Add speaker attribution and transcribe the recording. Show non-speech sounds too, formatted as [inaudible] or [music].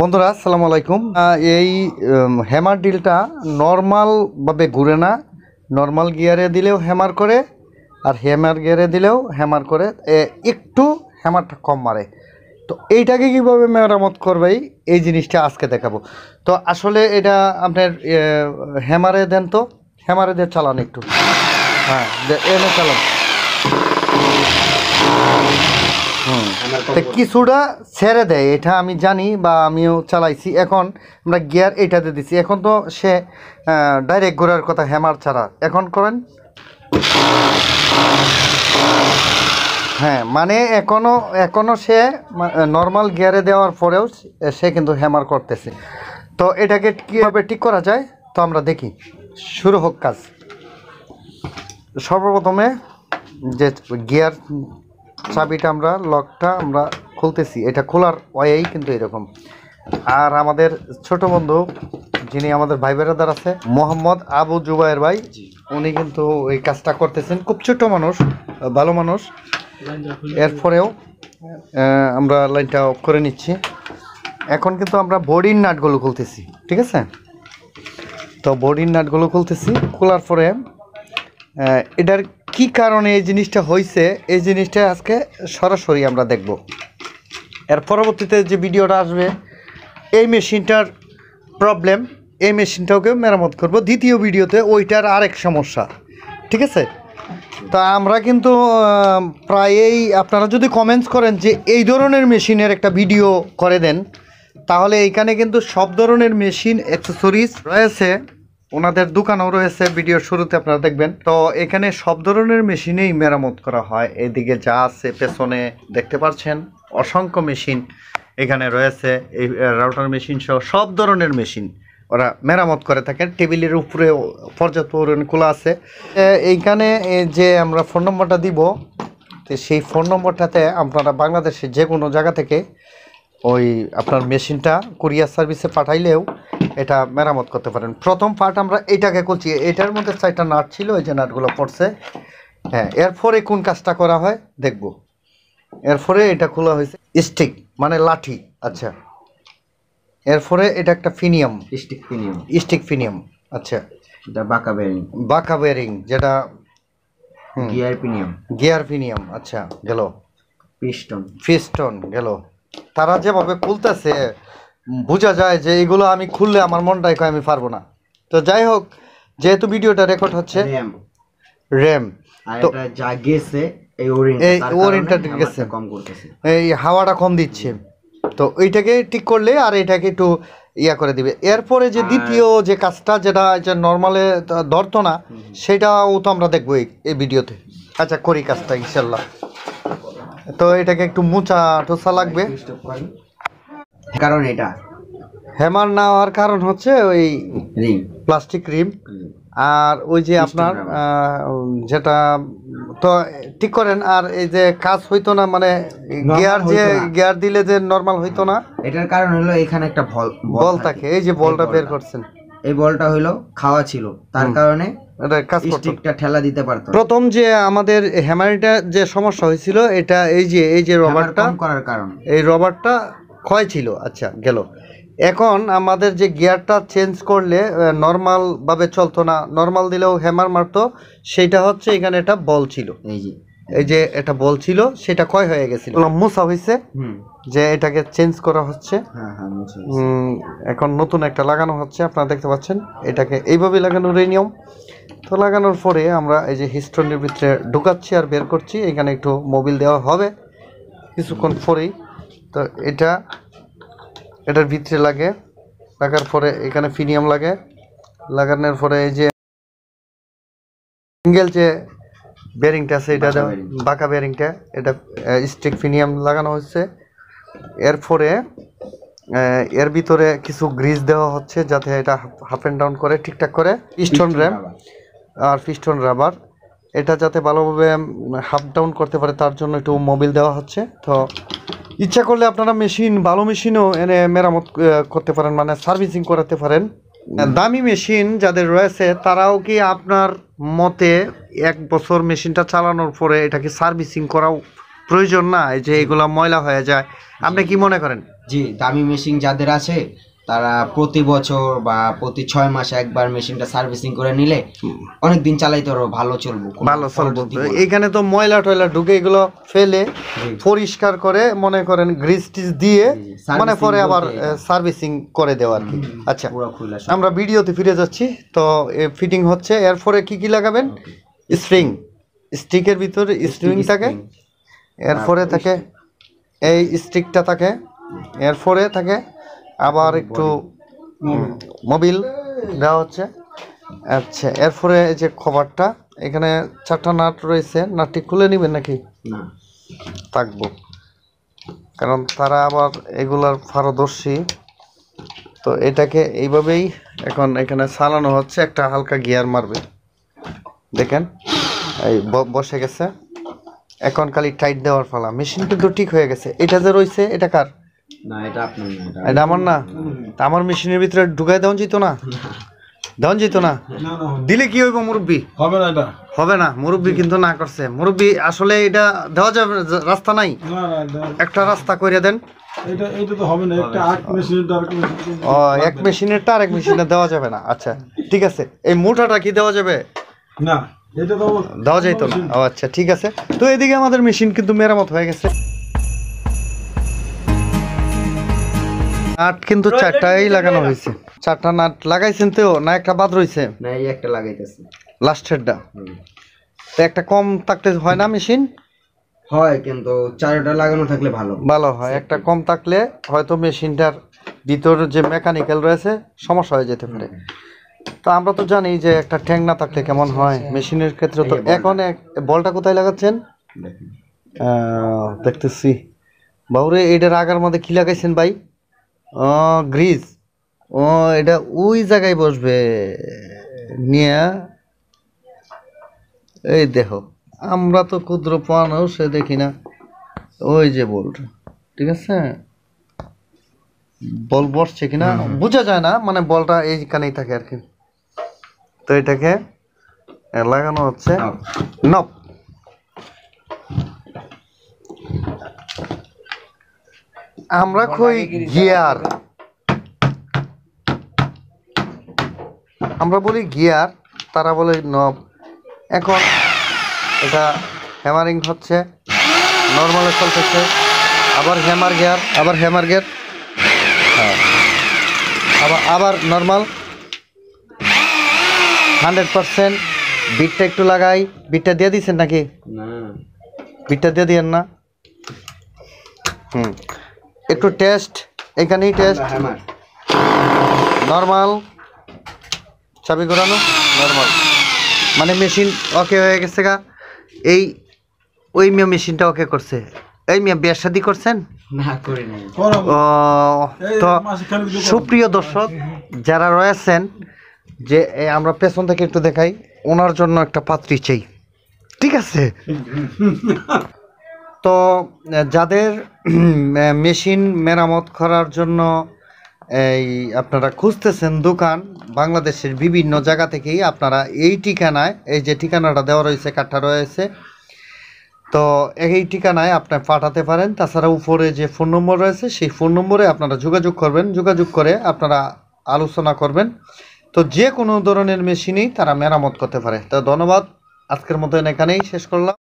Speaker 1: বন্ধুরা আসসালামু আলাইকুম এই হ্যামার ডিলটা নর্মালভাবে ঘুরে না নর্মাল গিয়ারে দিলেও হ্যামার করে আর হ্যামার গিয়ারে দিলেও হ্যামার করে একটু হ্যামারটা কম মারে তো এইটাকে কীভাবে মেরামত করবে এই জিনিসটা আজকে দেখাবো তো আসলে এটা আপনার হ্যামারে দেন তো হ্যামারে দিয়ে চালান একটু হ্যাঁ এনে চালান কিছুটা ছেড়ে দেয় এটা আমি জানি বা আমিও চালাইছি এখন আমরা গিয়ার এটাতে দিছি এখন তো সে ডাইরেক্ট ঘোরার কথা হ্যামার ছাড়া এখন করেন হ্যাঁ মানে এখনও এখনও সে নর্মাল গিয়ারে দেওয়ার পরেও সে কিন্তু হ্যামার করতেছে তো এটাকে কীভাবে ঠিক করা যায় তো আমরা দেখি শুরু হোক কাজ সর্বপ্রথমে যে গিয়ার চাবিটা আমরা লকটা আমরা খুলতেছি এটা খোলার ওয়াই কিন্তু এরকম আর আমাদের ছোট বন্ধু যিনি আমাদের ভাই বেরাদার আছে মোহাম্মদ আবু জুবাইয়ের ভাই উনি কিন্তু এই কাজটা করতেছেন খুব ছোট মানুষ ভালো মানুষ এরপরেও আমরা লাইনটা অফ করে নিচ্ছি এখন কিন্তু আমরা বডির নাটগুলো খুলতেছি ঠিক আছে তো বডির নাটগুলো খুলতেছি খোলার পরে এটার কি কারণে এই জিনিসটা হয়েছে এই জিনিসটা আজকে সরাসরি আমরা দেখব এর পরবর্তীতে যে ভিডিওটা আসবে এই মেশিনটার প্রবলেম এই মেশিনটাকে মেরামত করব দ্বিতীয় ভিডিওতে ওইটার আরেক সমস্যা ঠিক আছে তা আমরা কিন্তু প্রায়ই আপনারা যদি কমেন্টস করেন যে এই ধরনের মেশিনের একটা ভিডিও করে দেন তাহলে এইখানে কিন্তু সব ধরনের মেশিন অ্যাক্সেসরিজ রয়েছে ওনাদের দোকানও রয়েছে ভিডিও শুরুতে আপনারা দেখবেন তো এখানে সব ধরনের মেশিনেই মেরামত করা হয় এদিকে যা আছে পেছনে দেখতে পাচ্ছেন অসংখ্য মেশিন এখানে রয়েছে এই রাউটার মেশিন সহ সব ধরনের মেশিন ওরা মেরামত করে থাকেন টেবিলের উপরে পর্যাপ্ত পরিমাণ খোলা আছে এইখানে যে আমরা ফোন নম্বরটা দিব তো সেই ফোন নম্বরটাতে আপনারা বাংলাদেশের যে কোনো জায়গা থেকে ওই আপনার মেশিনটা কুরিয়ার সার্ভিসে পাঠাইলেও এটা মেরামত করতে পারেন প্রথম পার্ট আমরা এটাকে করছি এটার মধ্যে চারটা নাট ছিল ওই যে নাটগুলো পড়ছে হ্যাঁ এরপরে কোন কাজটা করা হয় দেখব এরপরে এটা খোলা হয়েছে স্টিক মানে লাঠি আচ্ছা এরপরে এটা একটা ফিনিয়াম স্টিক ফিনিয়াম স্টিক ফিনিয়াম আচ্ছা এটা বাঁকা বেয়ারিং বাঁকা বেয়ারিং যেটা গিয়ার ফিনিয়াম গিয়ার ফিনিয়াম আচ্ছা গেল পিস্টন পিস্টন গেল তারা যেভাবে খুলতেছে বোঝা যায় যে এগুলো আমি খুললে আমার মনটাই কয় আমি পারবো না তো যাই হোক যেহেতু ভিডিওটা রেকর্ড হচ্ছে র্যাম তো যা গেছে এই ওরিয়েন্টটা গেছে কম করতেছে এই হাওয়াটা কম দিচ্ছে তো এইটাকে ঠিক করলে আর এটাকে একটু ইয়া করে দিবে এরপরে যে দ্বিতীয় যে কাজটা যেটা যে নর্মালে ধরতো না সেটাও তো আমরা দেখবো এই ভিডিওতে আচ্ছা করি কাজটা ইনশাল্লাহ তো এটাকে একটু মোচা টোসা লাগবে কারণ এটা হ্যামার না হওয়ার কারণ হচ্ছে ওই রিম প্লাস্টিক রিম আর ওই যে আপনার যেটা তো ঠিক করেন আর এই যে কাজ হইতো না মানে গিয়ার যে গিয়ার দিলে যে নর্মাল হইতো না এটার কারণ হলো এখানে একটা বল থাকে এই যে বলটা বের করছেন এই বলটা হলো খাওয়া ছিল তার কারণে ঠেলা দিতে পারতো প্রথম যে আমাদের হ্যামারিটা যে সমস্যা হয়েছিল এটা এই যে এই যে রবারটা করার কারণ এই রবারটা ক্ষয় ছিল আচ্ছা গেল এখন আমাদের যে গিয়ারটা চেঞ্জ করলে নর্মালভাবে চলতো না নর্মাল দিলেও হ্যামার মারতো সেটা হচ্ছে এখানে এটা বল ছিল এই যে এই যে এটা বল ছিল সেটা ক্ষয় হয়ে গেছিল মোসা হয়েছে যে এটাকে চেঞ্জ করা হচ্ছে হ্যাঁ, হ্যাঁ, এখন নতুন একটা লাগানো হচ্ছে আপনারা দেখতে পাচ্ছেন এটাকে এইভাবে লাগানোর এই নিয়ম তো লাগানোর পরে আমরা এই যে হিস্টনের ভিতরে ঢুকাচ্ছি আর বের করছি এখানে একটু মোবিল দেওয়া হবে কিছুক্ষণ পরেই তো এটা এটার ভিতরে লাগে লাগার পরে এখানে ফিনিয়াম লাগে লাগানোর পরে এই যে সিঙ্গেল যে বেয়ারিংটা আছে এটা বাঁকা বেয়ারিংটা এটা স্টিক ফিনিয়াম লাগানো হচ্ছে এরপরে এর ভিতরে কিছু গ্রিজ দেওয়া হচ্ছে যাতে এটা হাফ অ্যান্ড ডাউন করে ঠিকঠাক করে পিস্টন র্যাম আর পিস্টন রাবার এটা যাতে ভালোভাবে হাফ ডাউন করতে পারে তার জন্য একটু মোবিল দেওয়া হচ্ছে তো ইচ্ছা করলে আপনারা মেশিন ভালো মেশিনও এনে মেরামত করতে পারেন মানে সার্ভিসিং করাতে পারেন দামি মেশিন যাদের রয়েছে তারাও কি আপনার মতে এক বছর মেশিনটা চালানোর পরে এটাকে সার্ভিসিং করাও প্রয়োজন না যে এগুলো ময়লা হয়ে যায় আপনি কি মনে করেন জি দামি মেশিন যাদের আছে তারা প্রতি বছর বা প্রতি ছয় মাসে একবার মেশিনটা সার্ভিসিং করে নিলে অনেক দিন চালাই তো ভালো চলবো ভালো চলবো এখানে তো ময়লা টয়লা ঢুকে এগুলো ফেলে পরিষ্কার করে মনে করেন গ্রিস টিস দিয়ে মানে পরে আবার সার্ভিসিং করে দেওয়া আর কি আচ্ছা আমরা ভিডিওতে ফিরে যাচ্ছি তো ফিটিং হচ্ছে এরপরে কি কি লাগাবেন স্প্রিং স্টিকের ভিতরে স্প্রিং থাকে এরপরে থাকে এই স্টিকটা থাকে এরপরে থাকে আবার একটু মোবিল দেওয়া হচ্ছে আচ্ছা এরপরে এই যে খবরটা এখানে চারটা নাট রয়েছে নাটটি খুলে নেবেন নাকি থাকবো কারণ তারা আবার এগুলার পারদর্শী তো এটাকে এইভাবেই এখন এখানে চালানো হচ্ছে একটা হালকা গিয়ার মারবে দেখেন এই বসে গেছে এখন খালি টাইট দেওয়ার ফলা মেশিন কিন্তু ঠিক হয়ে গেছে এটা যে রয়েছে এটা কার এটা আমার না তা আমার মেশিনের ভিতরে ঢুকাই দেওয়া যেত না দেওয়া যেত না দিলে কি হইব মুরব্বী হবে না এটা হবে না কিন্তু না করছে আসলে এটা দেওয়া যাবে রাস্তা নাই একটা রাস্তা করে দেন মেশিনের ও এক মেশিনেরটা আর এক মেশিনে দেওয়া যাবে না আচ্ছা ঠিক আছে এই মুঠাটা কি দেওয়া যাবে না দেওয়া যাইতো না ও আচ্ছা ঠিক আছে তো এদিকে আমাদের মেশিন কিন্তু মেরামত হয়ে গেছে নাট কিন্তু চারটাই লাগানো হয়েছে চারটা নাট লাগাইছেন তো না একটা বাদ রয়েছে না এই একটা লাগাইতেছে লাস্টেরটা তো একটা কম থাকতে হয় না মেশিন হয় কিন্তু চারটা লাগানো থাকলে ভালো ভালো হয় একটা কম থাকলে হয়তো মেশিনটার ভিতর যে মেকানিক্যাল রয়েছে সমস্যা হয়ে যেতে পারে তো আমরা তো জানি যে একটা ঠ্যাং না থাকলে কেমন হয় মেশিনের ক্ষেত্রে তো এখন এক বলটা কোথায় লাগাচ্ছেন দেখতেছি বাউরে এটার আগার মধ্যে কি লাগাইছেন ভাই ও গ্রিজ ও এটা ওই জায়গায় বসবে নিয়ে এই দেখো আমরা তো ক্ষুদ্র পানও সে দেখি না ওই যে বোল্ট ঠিক আছে বল বসছে কিনা বোঝা যায় না মানে বলটা এইখানেই থাকে আর কি তো এটাকে লাগানো হচ্ছে নপ আমরা কই গিয়ার আমরা বলি গিয়ার তারা বলে নব এখন এটা হ্যামারিং হচ্ছে নর্মাল চলতেছে আবার হ্যামার গিয়ার আবার হ্যামার গিয়ার হ্যাঁ। আবার আবার নর্মাল হান্ড্রেড পারসেন্ট বিটটা একটু লাগাই বিটটা দিয়ে দিচ্ছেন নাকি বিটটা দিয়ে দিয়েন না হুম একটু টেস্ট এখানেই টেস্ট নর্মাল চাবি ঘোরানো নর্মাল মানে মেশিন ওকে হয়ে গেছে গা এই ওই মিয়া মেশিনটা ওকে করছে এই মেয়ে বিয়ার সাদি করছেন তো সুপ্রিয় দর্শক যারা রয়েছেন যে আমরা পেছন থেকে একটু দেখাই ওনার জন্য একটা পাত্রী চাই ঠিক আছে [laughs] তো যাদের মেশিন মেরামত করার জন্য এই আপনারা খুঁজতেছেন দোকান বাংলাদেশের বিভিন্ন জায়গা থেকেই আপনারা এই ঠিকানায় এই যে ঠিকানাটা দেওয়া রয়েছে কাঠটা রয়েছে তো এই ঠিকানায় আপনার পাঠাতে পারেন তাছাড়া উপরে যে ফোন নম্বর রয়েছে সেই ফোন নম্বরে আপনারা যোগাযোগ করবেন যোগাযোগ করে আপনারা আলোচনা করবেন তো যে কোনো ধরনের মেশিনেই তারা মেরামত করতে পারে তো ধন্যবাদ আজকের মতন এখানেই শেষ করলাম